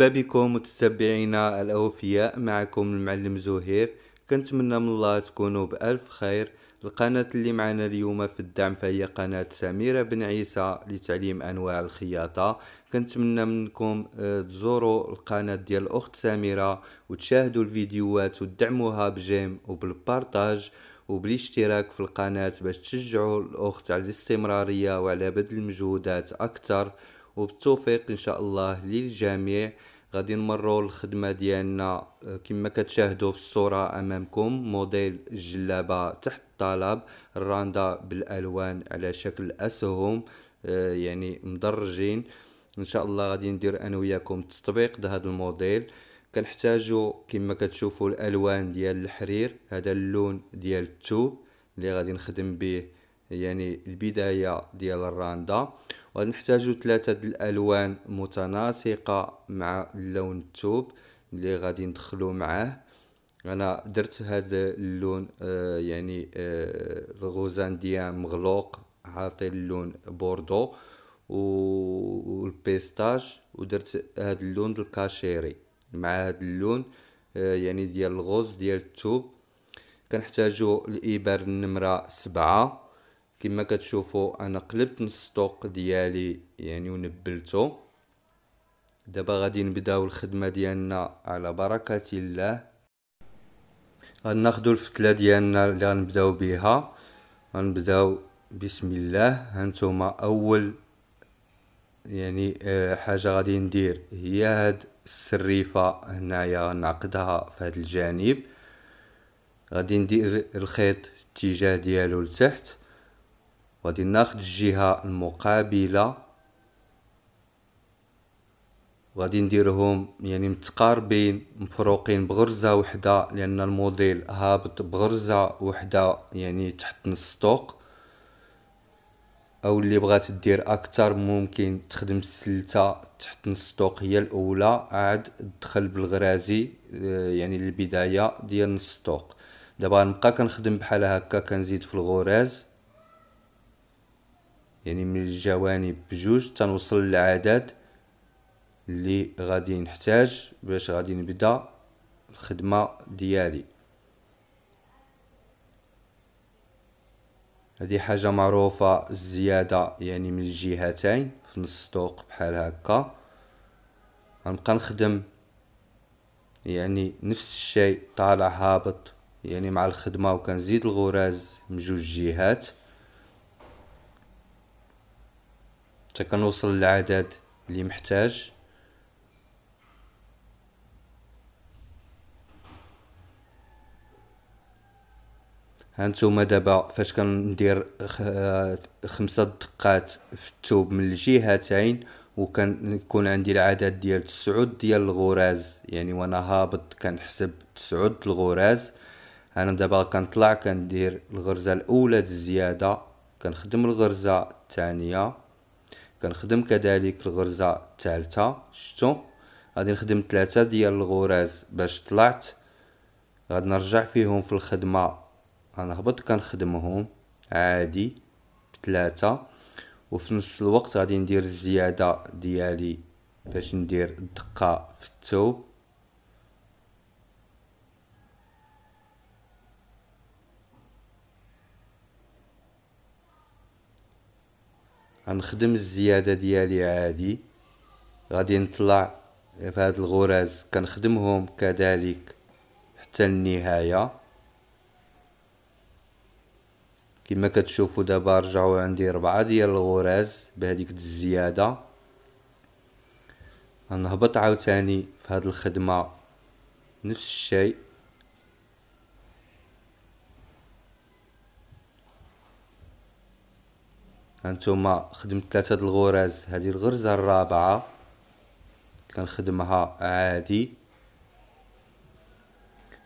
مرحبا بكم متتبعينا الاوفياء معكم المعلم زهير كنتمنى من الله تكونوا بالف خير القناة اللي معنا اليوم في الدعم فهي قناة سميرة بن عيسى لتعليم أنواع الخياطة كنتمنى منكم آه، تزوروا القناة ديال الأخت سميرة وتشاهدوا الفيديوهات وتدعموها بجيم وبالبارتاج وبالاشتراك في القناة باش تشجعوا الأخت على الاستمرارية وعلى بذل المجهودات أكثر وبالتوفيق ان شاء الله للجميع غادي نمروا الخدمه ديالنا آه، كما كتشاهدوا في الصوره امامكم موديل الجلابه تحت الطلب الراندا بالالوان على شكل اسهم آه، يعني مدرجين ان شاء الله غادي ندير انا وياكم تطبيق هذا الموديل كنحتاجو كما كتشوفوا الالوان ديال الحرير هذا اللون ديال التوب اللي غادي نخدم به يعني البداية ديال الراندا ونحتاج ثلاثة الالوان متناسقة مع اللون التوب اللي غادي ندخلو معاه انا درت هذا اللون آه يعني آه الغوزان ديال مغلوق عاطي اللون بوردو والبيستاج ودرت هذا اللون الكاشيري مع هذا اللون آه يعني ديال الغوز ديال التوب كنحتاجو الابر النمره سبعة كما كتشوفوا انا قلبت نص الطوق ديالي يعني ونبلته دابا غادي نبداو الخدمه ديالنا على بركه الله غناخذوا الفتله ديالنا اللي غنبداو بها غنبداو بسم الله هانتوما اول يعني آه، حاجه غادي ندير هي هاد السريفه هنايا نعقدها في هاد الجانب غادي ندير الخيط الاتجاه ديالو لتحت غادي ناخد الجهة المقابلة غادي نديرهم يعني متقاربين مفروقين بغرزة وحدة لأن الموديل هابط بغرزة وحدة يعني تحت نص سطوق أو اللي بغات دير أكتر ممكن تخدم السلتة تحت نص سطوق هي الأولى عاد تدخل بالغرازي آه، يعني البداية ديال نص سطوق دابا نبقى كنخدم بحال هكا كنزيد في الغراز يعني من الجوانب بجوج تنوصل للعدد اللي غادي نحتاج باش غادي نبدا الخدمه ديالي هذه حاجه معروفه الزياده يعني من الجهتين في نص السوق بحال هكا غنبقى نخدم يعني نفس الشيء طالع هابط يعني مع الخدمه وكنزيد الغراز من جوج جهات حتى كنوصل للعدد اللي محتاج هانتوما دابا فاش كندير آه، خمسة دقات في التوب من الجهتين يكون عندي العدد ديال تسعود ديال الغراز يعني وانا هابط كنحسب تسعود الغراز انا دابا كنطلع كندير الغرزه الاولى الزياده كنخدم الغرزه الثانيه كنخدم كذلك الغرزه الثالثه شتو غادي نخدم ثلاثه ديال الغراز باش طلعت غادي نرجع فيهم في الخدمه غنهبط كنخدمهم عادي بثلاثه وفي نفس الوقت غادي ندير الزياده ديالي باش ندير الدقه في التوب غنخدم الزياده ديالي عادي غادي نطلع في هاد الغرز كنخدمهم كذلك حتى النهايه كما كتشوفوا دابا رجعوا عندي ربعة ديال الغرز بهذيك الزياده غنهبط عاوتاني في هاد الخدمه نفس الشيء هانتوما خدمت ثلاثة د الغرز هذه الغرزة الرابعة كنخدمها عادي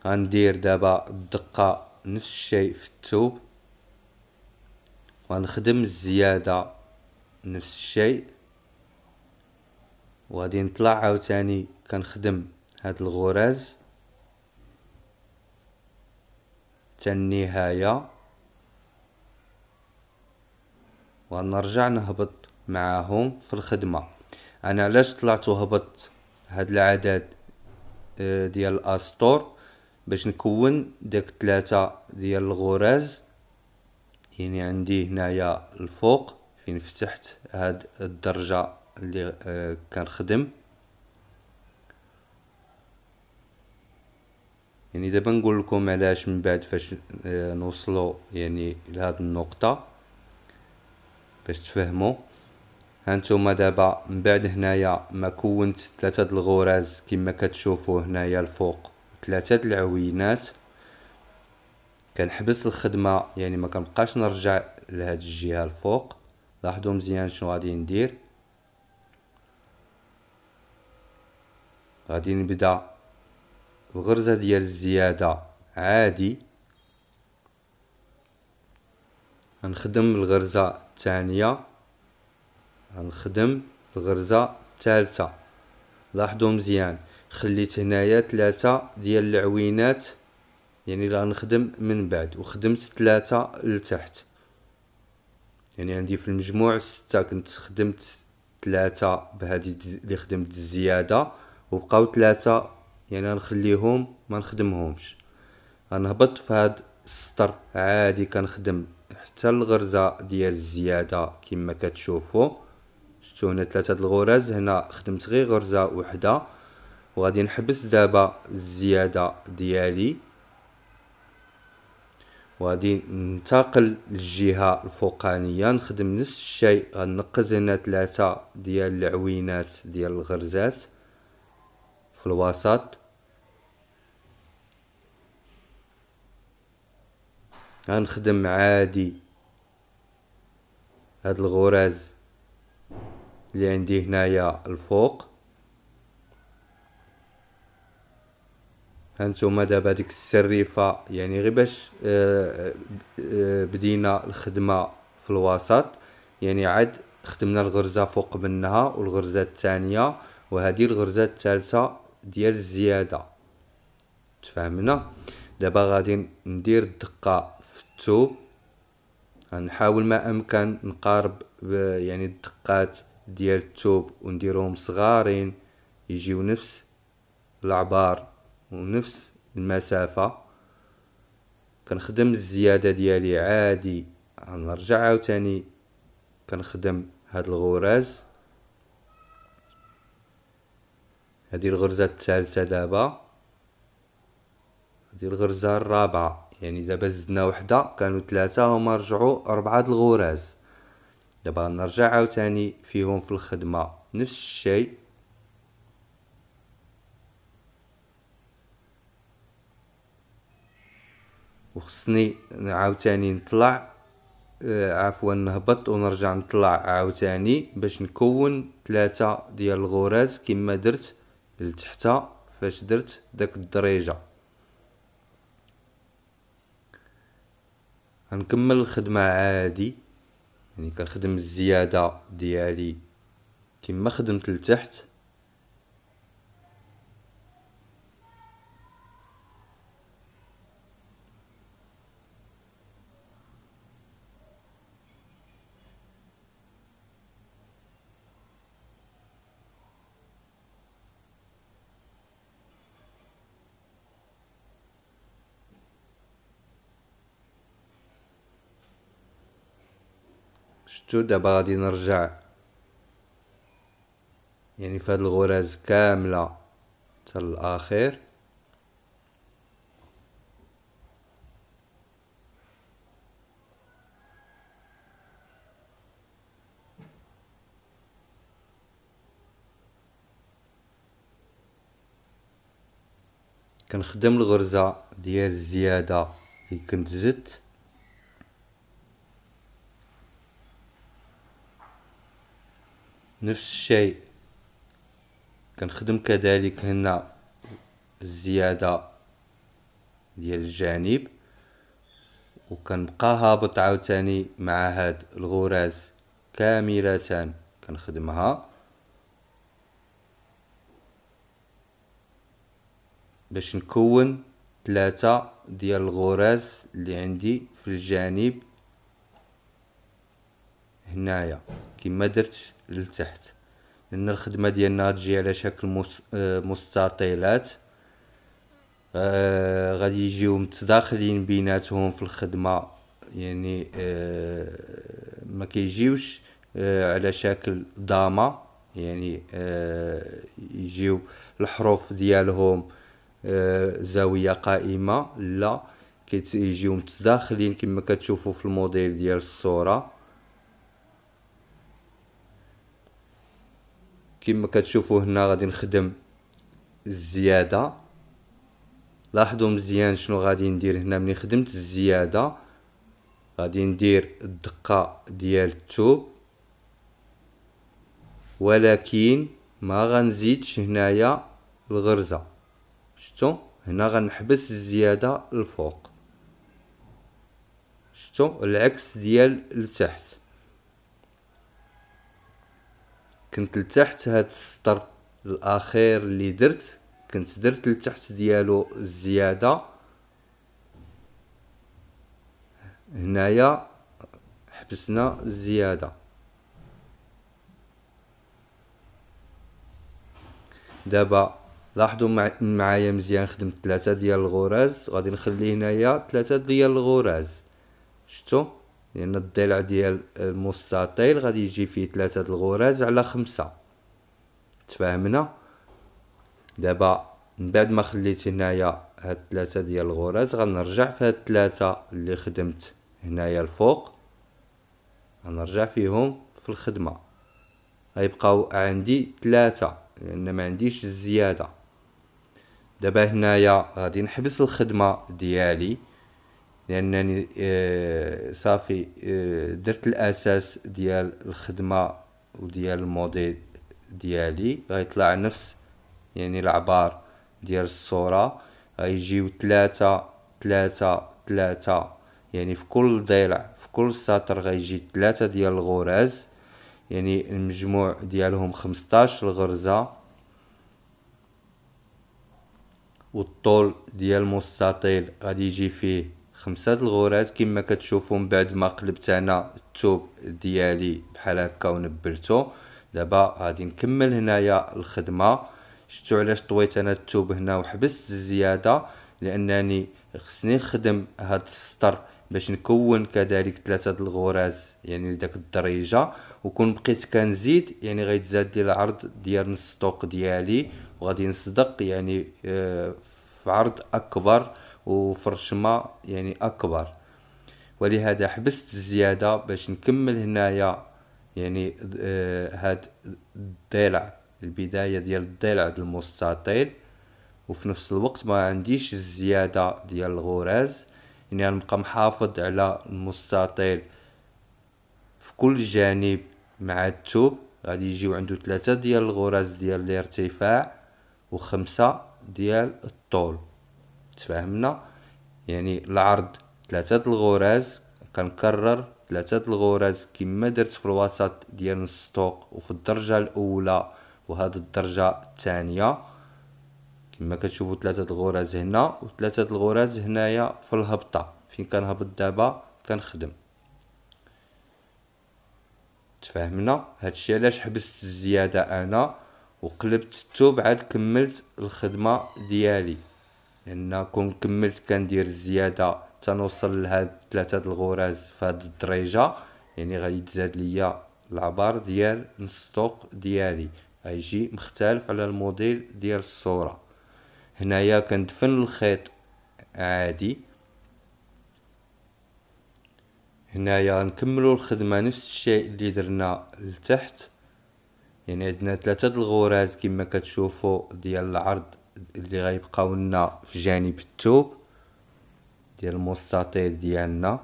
غندير دابا الدقة نفس الشيء في التوب غنخدم الزيادة نفس الشيء وغادي نطلع عاوتاني كنخدم هاد الغرز حتى النهايه وأن نرجع نهبط معاهم في الخدمة أنا علاش طلعت وهبطت هاد العدد آه، ديال الأسطور باش نكون داك ثلاثة ديال الغراز يعني عندي هنايا الفوق فين فتحت هاد الدرجة اللي كان آه، كنخدم يعني دابا نقول لكم علاش من بعد فاش آه، نوصلوا يعني لهاد النقطه باش تفهموا هانتوما دابا من بعد هنايا ما كونت ثلاثه د الغراز كما كتشوفوا هنايا الفوق ثلاثه د العوينات كنحبس الخدمه يعني ما كنبقاش نرجع لهاد الجهه الفوق لاحظوا مزيان شنو غادي ندير غادي نبدا الغرزه ديال الزياده عادي نخدم الغرزه الثانية غنخدم الغرزة الثالثة لاحظوا مزيان خليت هنايا ثلاثة ديال العوينات يعني اللي غنخدم من بعد وخدمت ثلاثة لتحت يعني عندي في المجموع ستة كنت خدمت ثلاثة بهذه اللي خدمت الزيادة وبقاو ثلاثة يعني غنخليهم ما نخدمهمش غنهبط في هاد السطر عادي كنخدم حتى الغرزة ديال الزيادة كما كتشوفوا شفتوا هنا ثلاثة الغرز هنا خدمت غير غرزة وحدة وغادي نحبس دابا الزيادة ديالي وغادي ننتقل للجهة الفوقانية نخدم نفس الشيء غنقز هنا ثلاثة ديال العوينات ديال الغرزات في الوسط غنخدم عادي هاد الغراز اللي عندي هنايا الفوق هانتوما دابا ديك السريفه يعني غير باش آه، آه، بدينا الخدمه في الوسط يعني عاد خدمنا الغرزه فوق منها والغرزه الثانيه وهذه الغرزه الثالثه ديال الزياده تفهمنا دابا غادي ندير الدقه في التوب غنحاول يعني ما امكن نقارب يعني الدقات ديال الثوب ونديرهم صغارين يجيو نفس العبار ونفس المسافة كنخدم الزيادة ديالي عادي غنرجع عاوتاني كنخدم هاد الغرز هادي الغرزة الثالثة دابا هادي الغرزة الرابعة يعني دابا زدنا وحده كانوا ثلاثه هما رجعوا اربعه الغراز دابا نرجع عاوتاني فيهم في الخدمه نفس الشيء وخصني عاوتاني نطلع آه، عفوا نهبط ونرجع نطلع عاوتاني باش نكون ثلاثة ديال الغراز كما درت لتحت فاش درت داك الدريجه غنكمل الخدمة عادي يعني كنخدم الزيادة ديالي كما خدمت لتحت دابا غادي نرجع يعني هاد الغرز كاملة حتى الآخر كنخدم الغرزة ديال الزيادة اللي كنت زدت نفس الشيء كنخدم كذلك هنا الزيادة ديال الجانب وكنبقى هابط عاوتاني مع هاد الغراز كاملة كنخدمها باش نكون ثلاثة ديال الغراز اللي عندي في الجانب هنايا كيما درت لتحت لان الخدمه ديالنا تجي على شكل آه، مستطيلات آه، غادي يجيو متداخلين بيناتهم في الخدمه يعني آه، ما كيجيوش على شكل ضامه يعني يجيو الحروف ديالهم زاويه قائمه لا كيجيو متداخلين كما كتشوفوا في الموديل ديال الصوره كما كتشوفوا هنا غادي نخدم الزياده لاحظوا مزيان شنو غادي ندير هنا ملي خدمت الزياده غادي ندير الدقه ديال التوب ولكن ما غنزيدش هنايا الغرزه شتو هنا غنحبس الزياده الفوق شتو العكس ديال التحت كنت لتحت هاد السطر الاخير اللي درت كنت درت لتحت ديالو الزياده هنايا حبسنا الزياده دابا لاحظوا معايا مزيان خدمت ثلاثه ديال الغراز غادي نخلي هنايا ثلاثه ديال الغراز شفتوا لان الضلع ديال المستطيل غادي يجي فيه ثلاثة الغراز على خمسة تفاهمنا دابا من بعد ما خليت هنايا هاد ثلاثة ديال الغراز غنرجع في هاد ثلاثة اللي خدمت هنايا الفوق غنرجع فيهم في الخدمة غيبقاو عندي ثلاثة لان ما عنديش الزيادة دابا هنايا غادي نحبس الخدمة ديالي لانني آه، صافي آه، درت الاساس ديال الخدمه وديال الموديل ديالي غيطلع نفس يعني العبار ديال الصوره غيجيو ثلاثة ثلاثة ثلاثة يعني في كل ضلع في كل سطر غيجي ثلاثة ديال الغرز يعني المجموع ديالهم 15 الغرزة والطول ديال المستطيل غادي يجي فيه خمسة الغراز كما كتشوفوا من بعد ما قلبت انا التوب ديالي بحال هكا ونبرته دابا غادي نكمل هنايا الخدمه شفتوا علاش طويت انا التوب هنا وحبست الزياده لانني خصني نخدم هاد السطر باش نكون كذلك ثلاثه الغراز يعني لداك الدريجه وكون بقيت كنزيد يعني غيتزاد لي العرض ديال السطوق ديالي وغادي نصدق يعني آه، في عرض اكبر وفرشمة يعني أكبر ولهذا حبست الزيادة باش نكمل هنايا يعني آه، هاد الضلع البداية ديال الضلع المستطيل وفي نفس الوقت ما عنديش الزيادة ديال الغراز يعني نبقى محافظ على المستطيل في كل جانب مع التوب غادي يجيو عنده ثلاثة ديال الغراز ديال الارتفاع وخمسة ديال الطول تفاهمنا يعني العرض ثلاثة الغراز كنكرر ثلاثة الغراز كما درت في الوسط ديال السطوق وفي الدرجة الأولى وهذا الدرجة الثانية كما كتشوفوا ثلاثة الغراز هنا وثلاثة الغراز هنايا في الهبطة فين كنهبط دابا كنخدم تفاهمنا هادشي علاش حبست الزيادة انا وقلبت التوب عاد كملت الخدمة ديالي لان كون كملت كندير الزياده تنوصل لهاد ثلاثه الغراز فهاد الدريجه يعني غادي تزاد ليا العبار ديال السطوق ديالي غايجي مختلف على الموديل ديال الصوره هنايا كندفن الخيط عادي هنايا نكملو الخدمه نفس الشيء اللي درنا لتحت يعني عندنا ثلاثه الغراز كما كتشوفوا ديال العرض اللي غيبقاو لنا في جانب التوب ديال المستطيل ديالنا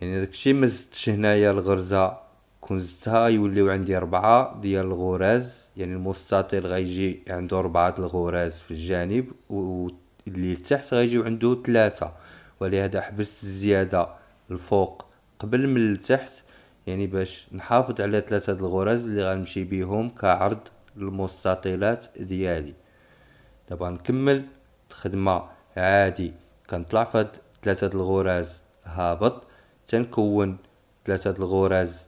يعني داكشي ما زدتش هنايا الغرزه كون زدتها يوليو عندي ربعة ديال الغراز يعني المستطيل غيجي عنده ربعة الغراز في الجانب واللي لتحت غيجيو عنده ثلاثة ولهذا حبست الزيادة الفوق قبل من التحت يعني باش نحافظ على ثلاثة الغرز اللي غنمشي بيهم كعرض المستطيلات ديالي دابا نكمل الخدمة عادي كنطلع فهاد ثلاثة الغرز هابط تنكون ثلاثة الغرز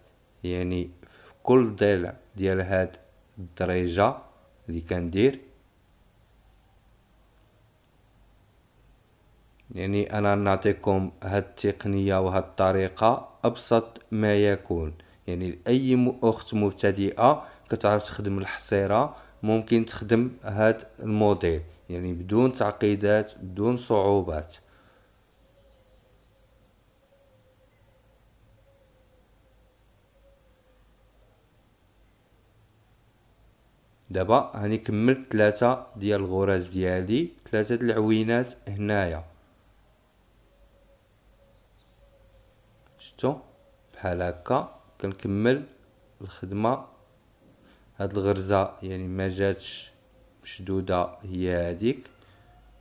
يعني في كل ضلع ديال هاد الدريجة اللي كندير يعني انا نعطيكم هاد التقنية وهاد الطريقة ابسط ما يكون يعني اي اخت مبتدئه كتعرف تخدم الحصيره ممكن تخدم هاد الموديل يعني بدون تعقيدات بدون صعوبات دابا هاني كملت ثلاثة ديال الغرز ديالي ثلاثة العوينات هنايا شفتو بحال هكا كنكمل الخدمه هاد الغرزه يعني ما جاتش مشدوده هي هاديك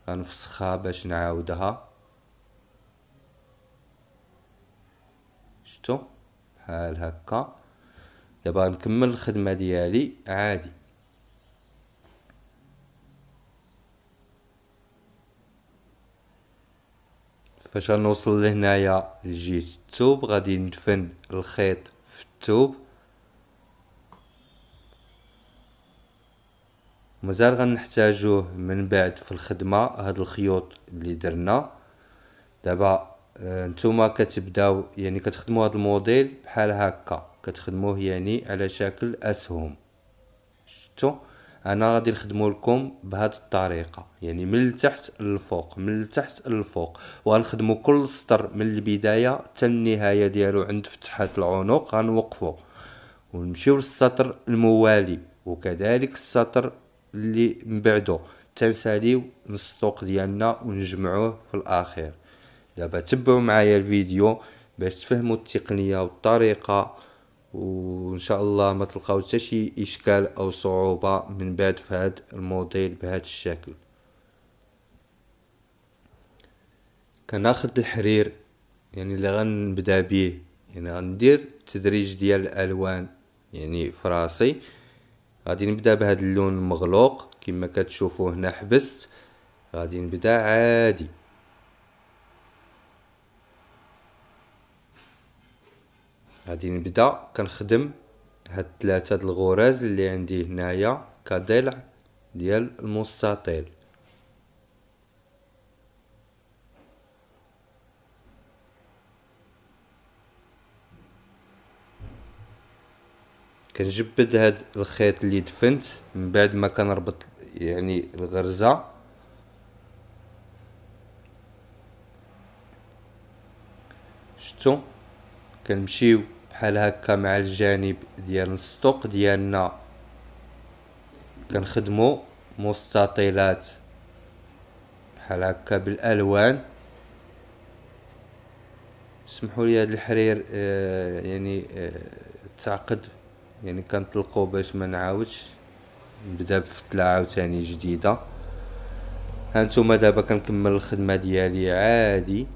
غنفسخها باش نعاودها شفتو بحال هكا دابا نكمل الخدمه ديالي عادي فاش غنوصل لهنايا لجهة التوب غادي ندفن الخيط في التوب مازال غنحتاجوه من بعد في الخدمة هاد الخيوط اللي درنا دابا آه، نتوما كتبداو يعني كتخدمو هاد الموديل بحال هكا كتخدموه يعني على شكل اسهم شتو انا غادي نخدمو لكم بهاد الطريقه يعني من التحت للفوق من التحت للفوق وغنخدمو كل سطر من البدايه حتى النهايه ديالو عند فتحات العنق غنوقفو ونمشيو للسطر الموالي وكذلك السطر اللي من بعده تنساليو السطوق ديالنا ونجمعوه في الاخير دابا تبعوا معايا الفيديو باش تفهموا التقنيه والطريقه وان شاء الله ما تلقاو حتى شي اشكال او صعوبه من بعد في هذا الموديل بهذا الشكل كناخد الحرير يعني اللي غنبدا بيه يعني غندير تدريج ديال الالوان يعني في راسي غادي نبدا بهذا اللون المغلوق كما كتشوفوا هنا حبست غادي نبدا عادي غادي نبدا كنخدم هاد ثلاثه د الغراز اللي عندي هنايا كضلع ديال المستطيل كنجبد هاد الخيط اللي دفنت من بعد ما كنربط يعني الغرزه شتو كنمشيو بحال هكا مع الجانب ديال السطوق ديالنا كنخدمو مستطيلات بحال هكا بالالوان سمحوا لي هذا الحرير آه يعني آه تعقد يعني كنطلقو باش ما نعاودش نبدا بفتله عاوتاني جديده هانتوما دابا كنكمل الخدمه ديالي عادي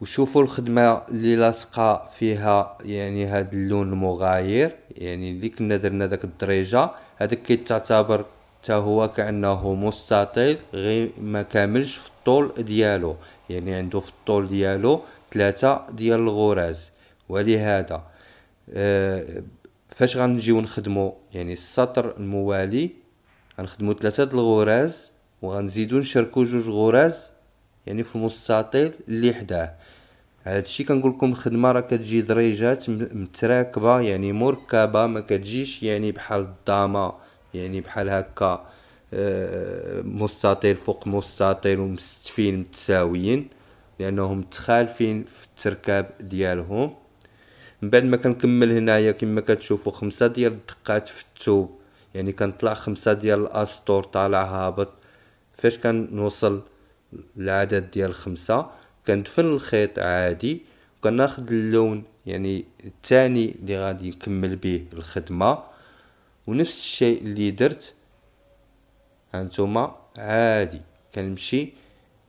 وشوفوا الخدمة اللي لاصقة فيها يعني هاد اللون المغاير يعني اللي كنا درنا داك الدريجة هذاك كيتعتبر حتى هو كأنه مستطيل غير ما كاملش في الطول ديالو يعني عنده في الطول ديالو ثلاثة ديال الغراز ولهذا آه فاش غنجيو نخدمو يعني السطر الموالي غنخدمو ثلاثة د الغراز وغنزيدو نشركو جوج غراز يعني في المستطيل اللي حداه هادشي كنقول لكم الخدمه راه كتجي دريجات متراكبه يعني مركبه ما كتجيش يعني بحال الضامه يعني بحال هكا آه، مستطيل فوق مستطيل ومستفين متساويين لانهم متخالفين في التركاب ديالهم من بعد ما كنكمل هنايا كما كتشوفوا خمسة ديال الدقات في الثوب يعني كنطلع خمسة ديال الاسطور طالع هابط فاش كنوصل العدد ديال خمسة كندفن الخيط عادي وكناخد اللون يعني الثاني اللي غادي نكمل به الخدمه ونفس الشيء اللي درت هانتوما عادي كنمشي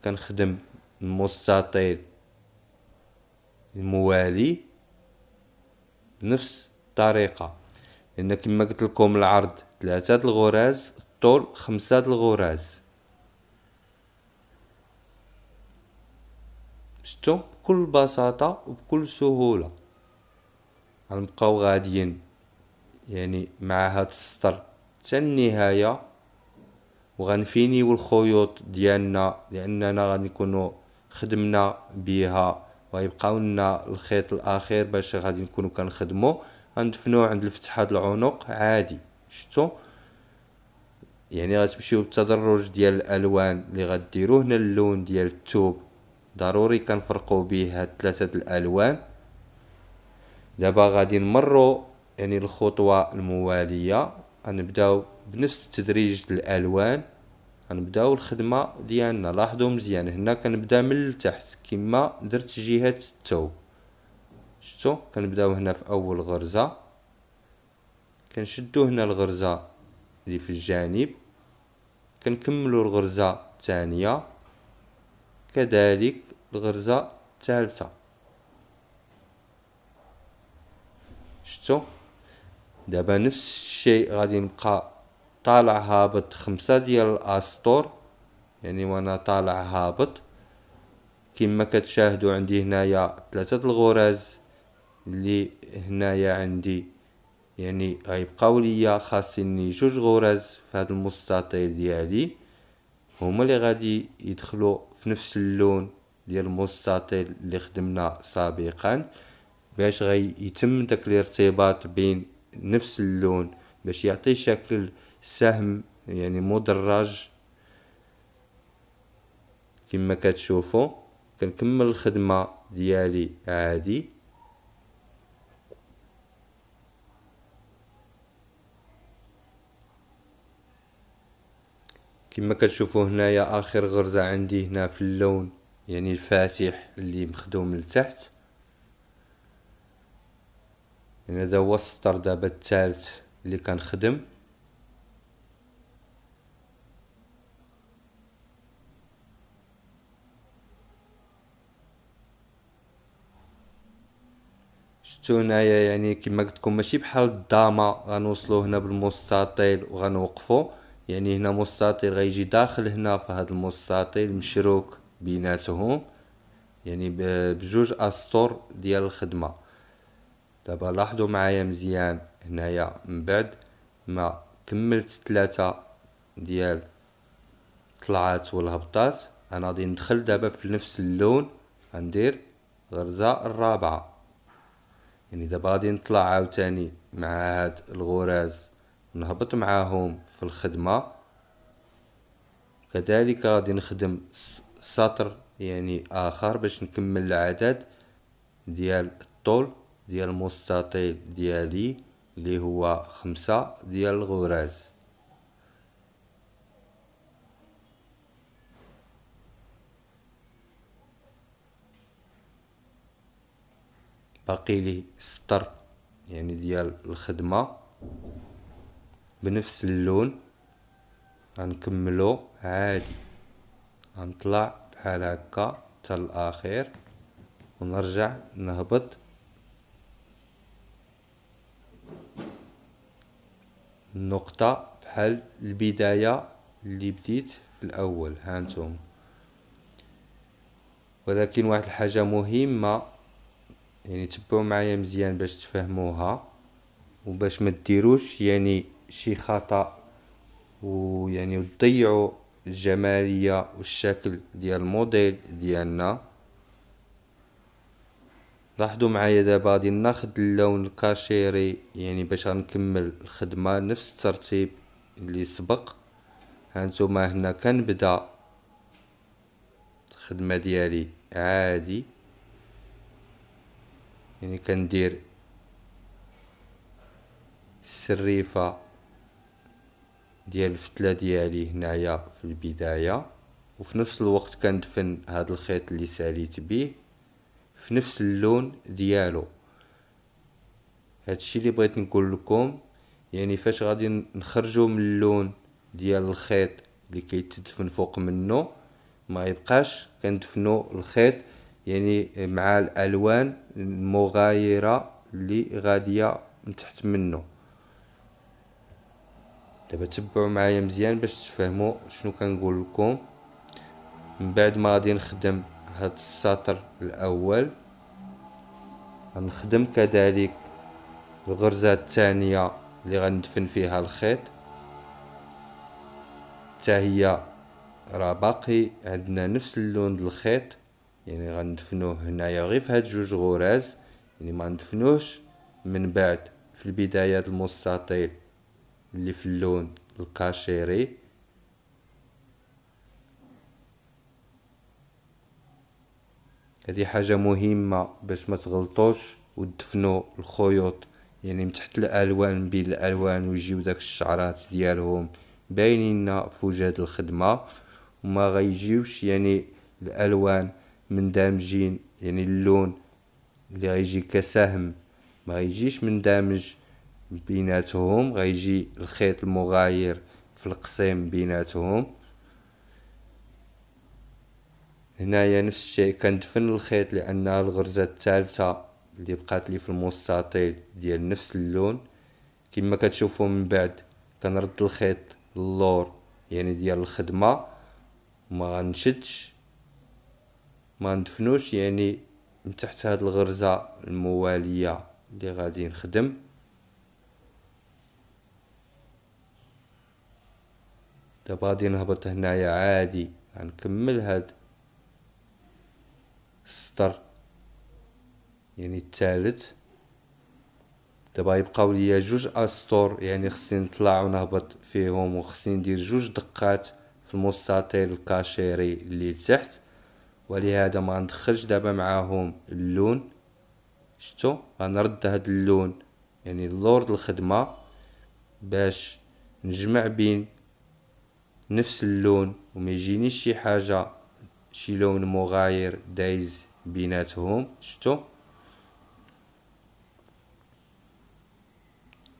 كنخدم المستطيل الموالي بنفس الطريقه لان كما قلت لكم العرض ثلاثه الغراز الطول خمسه الغراز شتو بكل بساطة وبكل سهولة غنبقاو غاديين يعني مع هاد السطر حتى النهاية وغنفينيو الخيوط ديالنا لاننا غنكونو خدمنا بها ويبقاو لنا الخيط الاخير باش غادي نكونو كنخدمو غندفنوه عند الفتحة العنق عادي شتو يعني غتمشيو بالتدرج ديال الالوان اللي غديرو هنا اللون ديال التوب ضروري كنفرقوا به هاد ثلاثه الالوان دابا غادي نمروا يعني الخطوه المواليه غنبداو بنفس التدريج الالوان غنبداو الخدمه ديالنا لاحظوا مزيان هنا كنبدا من التحت كما درت جهه التو شفتوا كنبداو هنا في اول غرزه كنشدو هنا الغرزه اللي في الجانب كنكملوا الغرزه الثانيه كذلك الغرزة الثالثة شتو دابا نفس الشيء غادي نبقى طالع هابط خمسة ديال الاسطور يعني وانا طالع هابط كما كتشاهدوا عندي هنايا ثلاثة الغرز اللي هنايا عندي يعني غيبقاو ليا خاصني جوج غرز في هذا المستطيل ديالي هما اللي غادي يدخلوا في نفس اللون ديال المستطيل اللي خدمنا سابقا باش غيتم داك الارتباط بين نفس اللون باش يعطي شكل سهم يعني مدرج كما كتشوفوا كنكمل الخدمه ديالي عادي كما كتشوفوا هنايا اخر غرزه عندي هنا في اللون يعني الفاتح اللي مخدوم لتحت يعني هذا هو السطر دابا الثالث اللي كنخدم شفتو هنايا يعني كما قلت لكم ماشي بحال الضامه غنوصلو هنا بالمستطيل وغنوقفوا يعني هنا مستطيل غيجي داخل هنا في هذا المستطيل مشروك بيناتهم يعني بجوج اسطر ديال الخدمه دابا لاحظوا معايا مزيان هنايا من بعد ما كملت ثلاثة ديال طلعات والهبطات انا غادي ندخل دابا في نفس اللون غندير غرزه الرابعه يعني دابا غادي نطلع عاوتاني مع هاد الغراز نهبط معاهم في الخدمة كذلك غادي نخدم سطر يعني آخر باش نكمل العدد ديال الطول ديال المستطيل ديالي اللي هو خمسة ديال الغراز باقي لي سطر يعني ديال الخدمة بنفس اللون غنكملو عادي غنطلع بحال هكا حتى الاخير ونرجع نهبط النقطة بحال البداية اللي بديت في الاول هانتوما ولكن واحد الحاجة مهمة يعني تبعوا معايا مزيان باش تفهموها وباش ما ديروش يعني شي خطأ ويعني تضيعوا الجمالية والشكل ديال الموديل ديالنا لاحظوا معايا دابا غادي ناخد اللون الكاشيري يعني باش غنكمل الخدمة نفس الترتيب اللي سبق هانتوما هنا كنبدا الخدمة ديالي عادي يعني كندير السريفة ديال الفتله ديالي هنايا في البدايه وفي نفس الوقت كندفن هذا الخيط اللي ساليت به في نفس اللون ديالو هادشي اللي بغيت نقول لكم يعني فاش غادي نخرجوا من اللون ديال الخيط اللي كيتدفن فوق منه ما يبقاش كندفنو الخيط يعني مع الالوان المغايره اللي غاديه من تحت منه دابا تبعوا معايا مزيان باش تفهموا شنو كنقول لكم من بعد ما غادي نخدم هاد السطر الاول غنخدم كذلك الغرزه الثانيه اللي غندفن فيها الخيط حتى هي راه باقي عندنا نفس اللون ديال الخيط يعني غندفنوه هنايا غير في هاد جوج غراز يعني ما ندفنوش من بعد في البدايه المستطيل اللي في اللون القاشيري هذه حاجة مهمة باش ما تغلطوش ودفنوا الخيوط يعني من تحت الالوان بين الالوان ويجيو داك الشعرات ديالهم باينين في وجهة الخدمة وما غيجيوش يعني الالوان مندمجين يعني اللون اللي غيجي كسهم ما غيجيش مندمج بيناتهم غيجي الخيط المغاير في القسم بيناتهم هنايا نفس الشيء كندفن الخيط لان الغرزه الثالثه اللي بقات لي في المستطيل ديال نفس اللون كما كتشوفوا من بعد كنرد الخيط اللور يعني ديال الخدمه ما نشدش ما ندفنوش يعني من تحت هاد الغرزه المواليه اللي غادي نخدم دابا غادي نهبط هنايا عادي غنكمل هاد السطر يعني الثالث دابا يبقاو ليا جوج اسطور يعني خصني نطلع ونهبط فيهم وخصني ندير جوج دقات في المستطيل الكاشيري اللي لتحت ولهذا ما ندخلش دابا معاهم اللون شتو غنرد هاد اللون يعني اللورد الخدمه باش نجمع بين نفس اللون وما يجينيش شي حاجه شي لون مغاير دايز بيناتهم شتو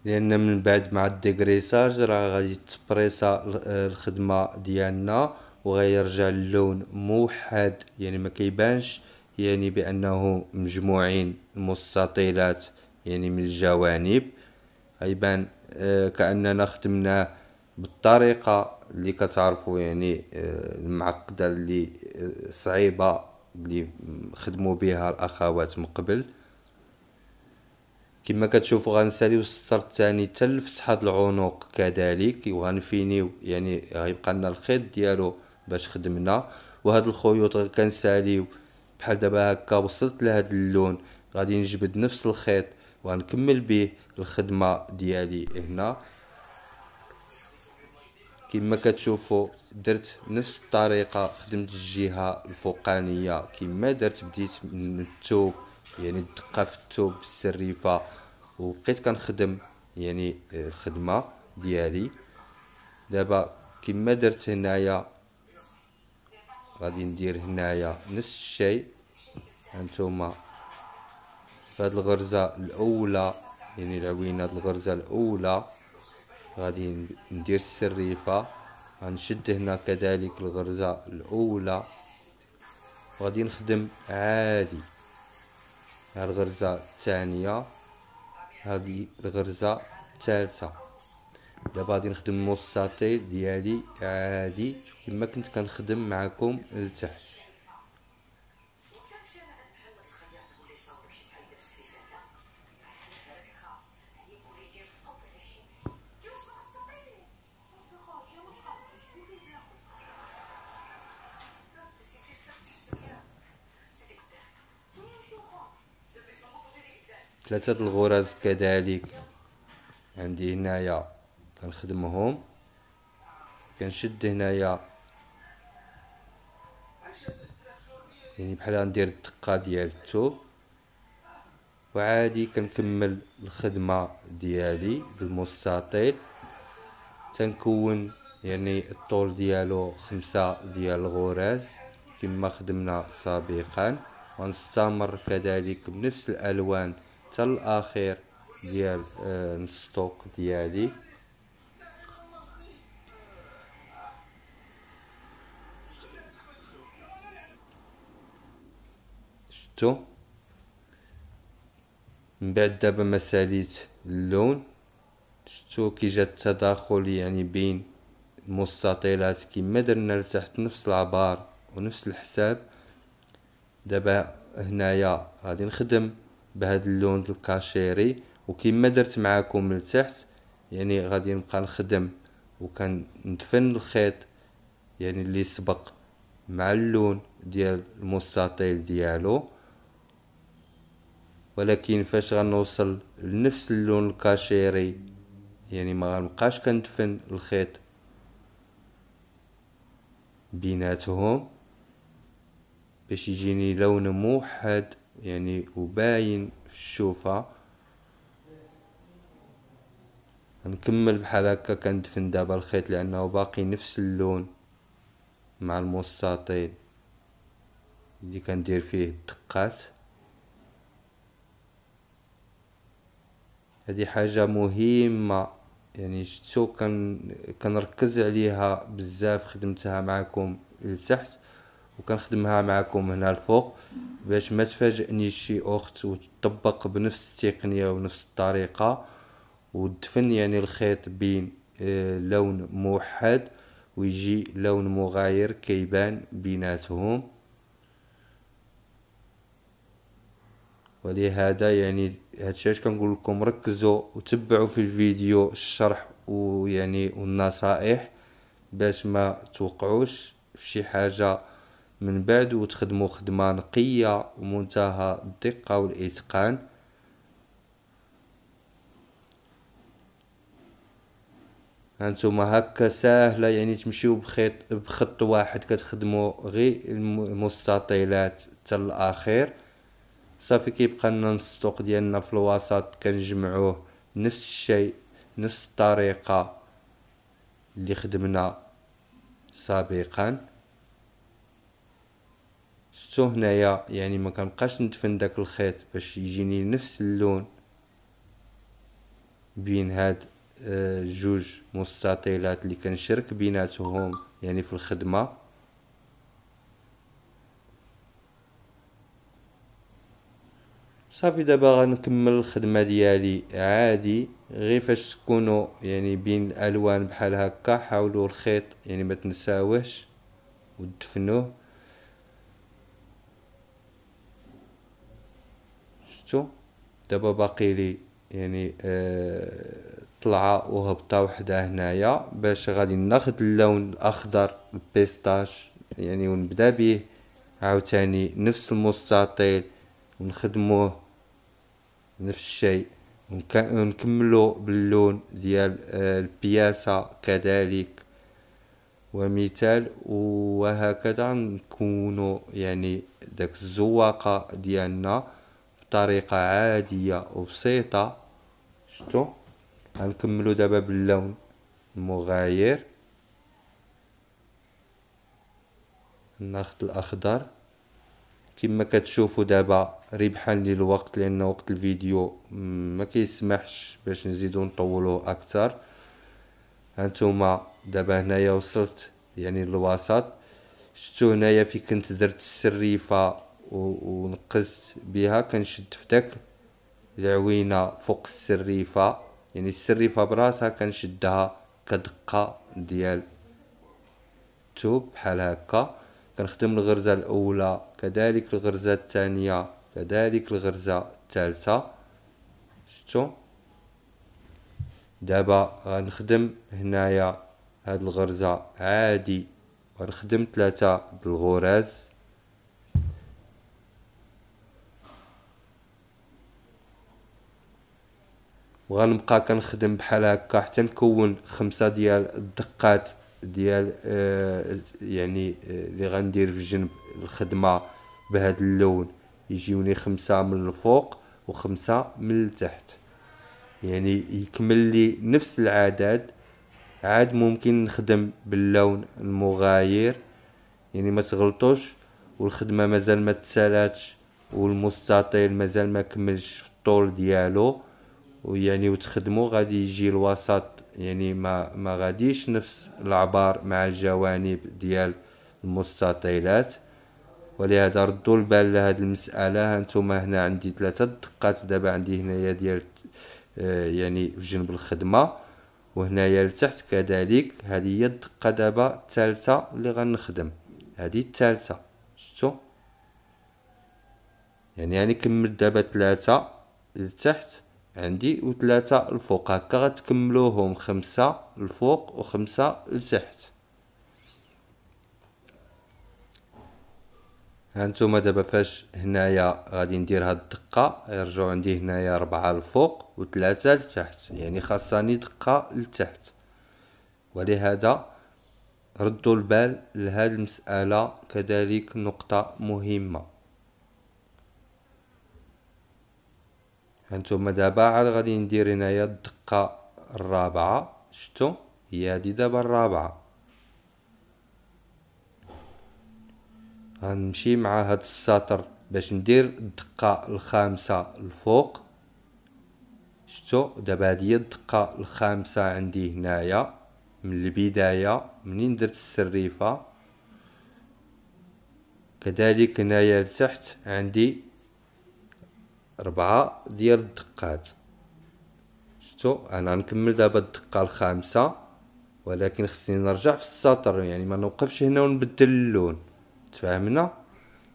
لان من بعد مع الديغريساج راه غادي تبريسا الخدمه ديالنا وغيرجع اللون موحد يعني ما كيبانش يعني بانه مجموعين المستطيلات يعني من الجوانب غيبان آه، كاننا خدمناه بالطريقه اللي كتعرفوا يعني آه، المعقده اللي آه، صعيبه اللي خدموا بها الاخوات من قبل كما كتشوفوا غنساليو السطر الثاني حتى لفتح العنق كذلك وغنفينيو يعني غيبقى لنا الخيط ديالو باش خدمنا وهاد الخيوط كنساليو بحال دابا هكا وصلت لهاد اللون غادي نجبد نفس الخيط وغنكمل به الخدمه ديالي هنا كما كتشوفوا درت نفس الطريقه خدمت الجهه الفوقانيه كما درت بديت من الثوب يعني الدقه في الثوب بالسريفه وبقيت كنخدم يعني الخدمه ديالي دابا كما درت هنايا غادي ندير هنايا نفس الشيء هانتوما فهاد الغرزه الاولى يعني العوينه الغرزه الاولى غادي ندير السريفة غنشد هنا كذلك الغرزة الأولى وغادي نخدم عادي ها الغرزة الثانية هذه الغرزة الثالثة دابا غادي نخدم المستطيل ديالي عادي كما كنت كنخدم معكم لتحت ثلاثة الغرز كذلك عندي هنايا كنخدمهم كنشد هنايا يعني بحال غندير الدقة ديال الثوب وعادي كنكمل الخدمة ديالي بالمستطيل تنكون يعني الطول ديالو خمسة ديال الغرز كما خدمنا سابقا ونستمر كذلك بنفس الألوان حتى الاخير ديال آه، الستوك ديالي شفتو من بعد دابا ما ساليت اللون شفتو كي جا التداخل يعني بين المستطيلات كما درنا لتحت نفس العبار ونفس الحساب دابا هنايا غادي نخدم بهذا اللون الكاشيري وكما درت معاكم من تحت يعني غادي نبقى نخدم ندفن الخيط يعني اللي سبق مع اللون ديال المستطيل ديالو ولكن فاش غنوصل لنفس اللون الكاشيري يعني ما غنبقاش كندفن الخيط بيناتهم باش يجيني لون موحد يعني وباين في الشوفة نكمل بحال هكا كندفن دابا الخيط لانه باقي نفس اللون مع المستطيل اللي كندير فيه الدقات هذه حاجه مهمه يعني شتو كن كنركز عليها بزاف خدمتها معكم لتحت وكنخدمها معكم هنا الفوق باش ما تفاجئني شي اخت وتطبق بنفس التقنيه ونفس الطريقه والدفن يعني الخيط بين آه، لون موحد ويجي لون مغاير كيبان بيناتهم ولهذا يعني هادشي اش كنقول لكم ركزوا وتبعوا في الفيديو الشرح ويعني والنصائح باش ما توقعوش في شي حاجه من بعد وتخدموا خدمة نقية ومنتهى الدقة والإتقان هانتوما هكا ساهلة يعني تمشيو بخيط بخط واحد كتخدمو غير المستطيلات حتى الأخير صافي كيبقى لنا السطوق ديالنا في الوسط كنجمعوه نفس الشيء نفس الطريقة اللي خدمنا سابقا حتى هنايا يعني ما كنبقاش ندفن داك الخيط باش يجيني نفس اللون بين هاد آه، جوج مستطيلات اللي كنشرك بيناتهم يعني في الخدمه صافي دابا غنكمل الخدمه ديالي عادي غير فاش تكونوا يعني بين الالوان بحال هكا حاولوا الخيط يعني ما تنساوهش ودفنوه شفتو دابا باقي لي يعني آه طلعه وهبطه وحده هنايا باش غادي ناخذ اللون الاخضر البيستاش يعني ونبدا به عاوتاني نفس المستطيل ونخدموه نفس الشيء ونكملو باللون ديال آه، البياسة كذلك ومثال وهكذا نكونو يعني داك الزواقة ديالنا بطريقه عاديه وبسيطه شفتوا غنكملو دابا باللون المغاير ناخذ الاخضر كما كتشوفوا دابا ربحا للوقت لان وقت الفيديو ما كيسمحش باش نزيدو نطولوه اكثر هانتوما دابا هنايا وصلت يعني للوسط شتو هنايا في كنت درت السريفه ونقزت بها كنشد فداك العوينة فوق السريفة يعني السريفة براسها كنشدها كدقة ديال الثوب بحال هكا كنخدم الغرزة الأولى كذلك الغرزة الثانية كذلك الغرزة الثالثة شتو دابا غنخدم هنايا هاد الغرزة عادي غنخدم ثلاثة بالغراز وغنبقى كنخدم بحال هكا حتى نكون خمسة ديال الدقات ديال آه يعني اللي آه غندير في جنب الخدمة بهذا اللون يجيوني خمسة من الفوق وخمسة من التحت يعني يكمل لي نفس العدد عاد ممكن نخدم باللون المغاير يعني ما تغلطوش والخدمه مازال ما تسالاتش والمستطيل مازال ما كملش في الطول ديالو ويعني وتخدموا غادي يجي الوسط يعني ما ما غاديش نفس العبار مع الجوانب ديال المستطيلات ولهذا ردوا البال لهاد المساله هانتوما هنا عندي ثلاثه دقات دابا عندي هنايا ديال آه يعني في جنب الخدمه وهنايا لتحت كذلك هذه هي الدقه دابا الثالثه اللي غنخدم هذه الثالثه شفتوا يعني يعني كملت دابا ثلاثه لتحت عندي وثلاثة الفوق هكا غتكملوهم خمسة الفوق وخمسة لتحت هانتوما دابا فاش هنايا غادي ندير هاد الدقة غيرجعو عندي هنايا ربعة الفوق وثلاثة لتحت يعني خاصاني دقة لتحت ولهذا ردوا البال لهاد المسألة كذلك نقطة مهمة هانتوما دابا عاد غادي ندير هنايا الدقه الرابعه شتو هي هادي دابا الرابعه غنمشي مع هاد السطر باش ندير الدقه الخامسه الفوق شتو دابا هادي هي الدقه الخامسه عندي هنايا من البدايه منين درت السريفه كذلك هنايا لتحت عندي ربعة ديال الدقات شفتو انا نكمل دابا الدقه الخامسه ولكن خصني نرجع في السطر يعني ما نوقفش هنا ونبدل اللون تفاهمنا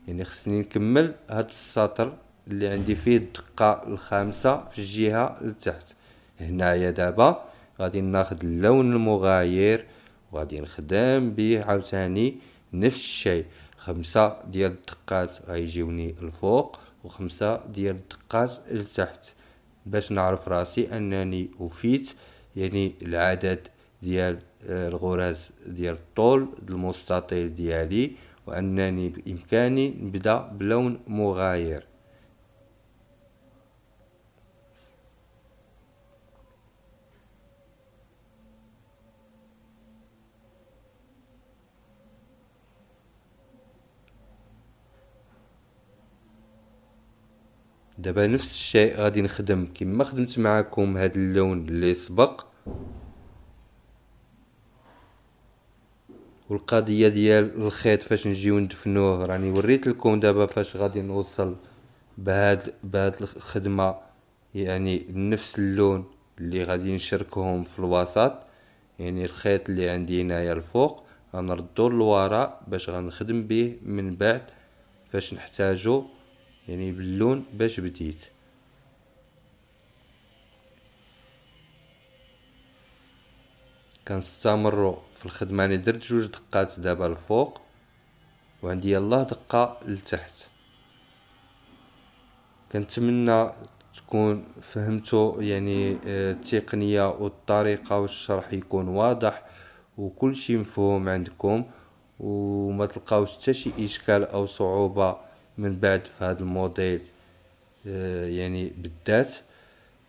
يعني خصني نكمل هاد السطر اللي عندي فيه الدقه الخامسه في الجهه لتحت هنايا دابا غادي ناخذ اللون المغاير وغادي نخدم به عاوتاني نفس الشيء خمسة ديال الدقات غيجيوني الفوق وخمسة ديال الدقات لتحت باش نعرف راسي انني وفيت يعني العدد ديال آه، الغرز ديال الطول المستطيل ديالي وانني بامكاني نبدا بلون مغاير دابا نفس الشيء غادي نخدم كما خدمت معكم هاد اللون اللي سبق والقضيه ديال الخيط فاش نجيو ندفنوه راني وريت لكم دابا فاش غادي نوصل بهاد بهاد الخدمه يعني نفس اللون اللي غادي نشركهم في الوسط يعني الخيط اللي عندي هنايا الفوق غنردو للوراء باش غنخدم به من بعد فاش نحتاجو يعني باللون باش بديت كنستمروا في الخدمه يعني درت جوج دقات دابا الفوق وعندي يلاه دقه لتحت كنتمنى تكون فهمتوا يعني آه، التقنيه والطريقه والشرح يكون واضح وكل شيء مفهوم عندكم وما تلقاوش حتى شي اشكال او صعوبه من بعد في هذا الموديل آه، يعني بالذات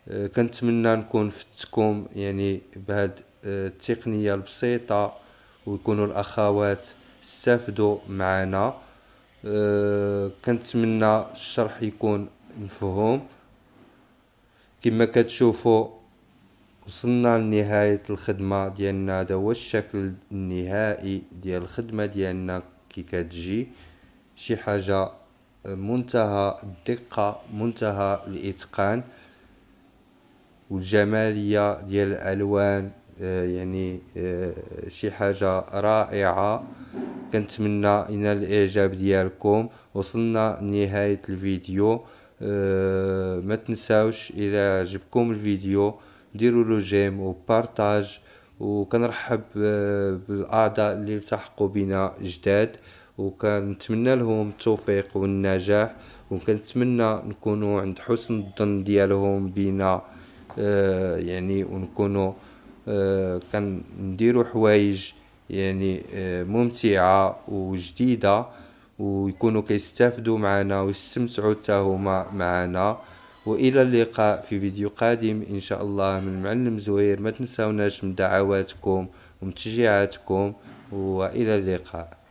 آه، كنتمنى نكون فتكم يعني بهاد آه، التقنيه البسيطه ويكونوا الاخوات استفدوا معنا كنتمنى الشرح يكون مفهوم كما كتشوفوا وصلنا لنهاية الخدمة ديالنا هذا هو الشكل النهائي ديال الخدمة ديالنا كي كتجي شي حاجة منتهى الدقة منتهى الإتقان والجمالية ديال الألوان آه، يعني آه، شي حاجة رائعة كنتمنى ينال الإعجاب ديالكم وصلنا لنهاية الفيديو آه، ما تنساوش إلى عجبكم الفيديو ديروا له جيم وبارتاج وكنرحب بالاعضاء اللي التحقوا بنا جداد وكنتمنى لهم التوفيق والنجاح وكنتمنى نكونوا عند حسن الظن ديالهم بينا آه يعني ونكونوا آه كنديروا حوايج يعني آه ممتعه وجديده ويكونوا كيستافدوا معنا ويستمتعوا حتى هما معنا والى اللقاء في فيديو قادم ان شاء الله من المعلم زوير ما تنساوناش من دعواتكم ومتشجيعاتكم والى اللقاء